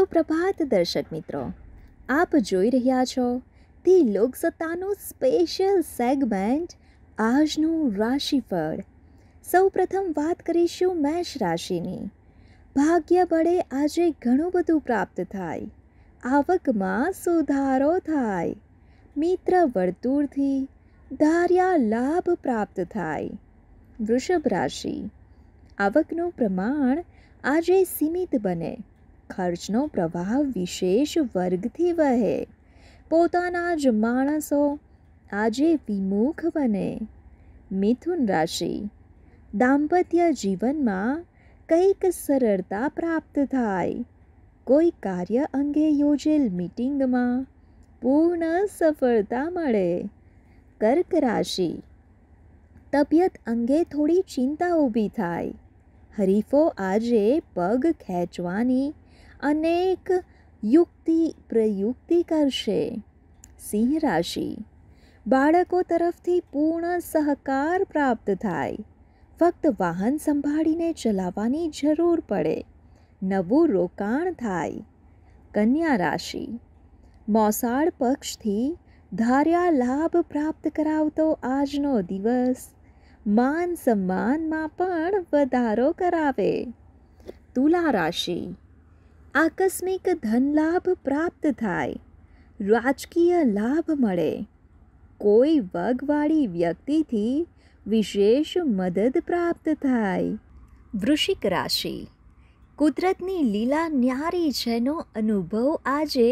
સુપ્રભાત દર્શક મિત્રો આપ જોઈ રહ્યા છો તે લોકસત્તાનું સ્પેશિયલ સેગમેન્ટ આજનું રાશિફળ સૌપ્રથમ વાત કરીશું મેષ રાશિની ભાગ્ય બળે આજે ઘણું બધું પ્રાપ્ત થાય આવકમાં સુધારો થાય મિત્ર વર્તુળથી ધાર્યા લાભ પ્રાપ્ત થાય વૃષભ રાશિ આવકનું પ્રમાણ આજે સીમિત બને ખર્ચનો પ્રવાહ વિશેષ વર્ગથી વહે પોતાના જ માણસો આજે વિમુખ બને મિથુન રાશિ દાંપત્ય જીવનમાં કંઈક સરળતા પ્રાપ્ત થાય કોઈ કાર્ય અંગે યોજેલ મિટિંગમાં પૂર્ણ સફળતા મળે કર્ક રાશિ તબિયત અંગે થોડી ચિંતા ઊભી થાય હરીફો આજે પગ ખેંચવાની અનેક યુક્તિ પ્રયુક્તિ કરશે સિંહ રાશિ બાળકો તરફથી પૂર્ણ સહકાર પ્રાપ્ત થાય ફક્ત વાહન સંભાળીને ચલાવવાની જરૂર પડે નવું રોકાણ થાય કન્યા રાશિ મોસાળ પક્ષથી ધાર્યા લાભ પ્રાપ્ત કરાવતો આજનો દિવસ માન સન્માનમાં પણ વધારો કરાવે તુલા રાશિ આકસ્મિક ધનલાભ પ્રાપ્ત થાય રાજકીય લાભ મળે કોઈ વગવાળી વ્યક્તિથી વિશેષ મદદ પ્રાપ્ત થાય વૃશ્ચિક રાશિ કુદરતની લીલા ન્યારી જેનો અનુભવ આજે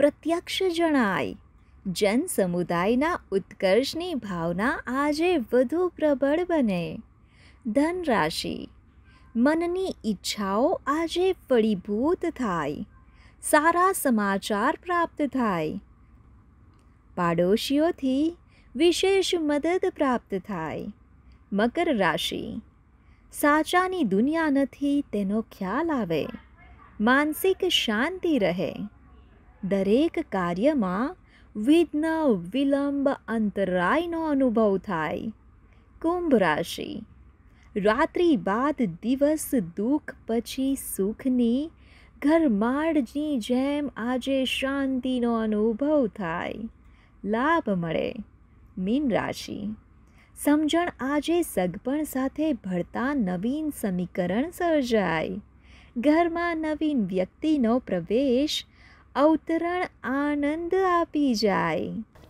પ્રત્યક્ષ જણાય જન સમુદાયના ઉત્કર્ષની ભાવના આજે વધુ પ્રબળ બને ધન રાશિ મનની ઈચ્છાઓ આજે ફળીભૂત થાય સારા સમાચાર પ્રાપ્ત થાય પાડોશીઓથી વિશેષ મદદ પ્રાપ્ત થાય મકર રાશિ સાચાની દુનિયા નથી તેનો ખ્યાલ આવે માનસિક શાંતિ રહે દરેક કાર્યમાં વિઘ્ન વિલંબ અંતરાયનો અનુભવ થાય કુંભ રાશિ રાત્રિ બાદ દિવસ દુઃખ પછી સુખની ઘરમાળની જેમ આજે શાંતિનો અનુભવ થાય લાભ મળે મીન રાશિ સમજણ આજે સગપણ સાથે ભળતા નવીન સમીકરણ સર્જાય ઘરમાં નવીન વ્યક્તિનો પ્રવેશ અવતરણ આનંદ આપી જાય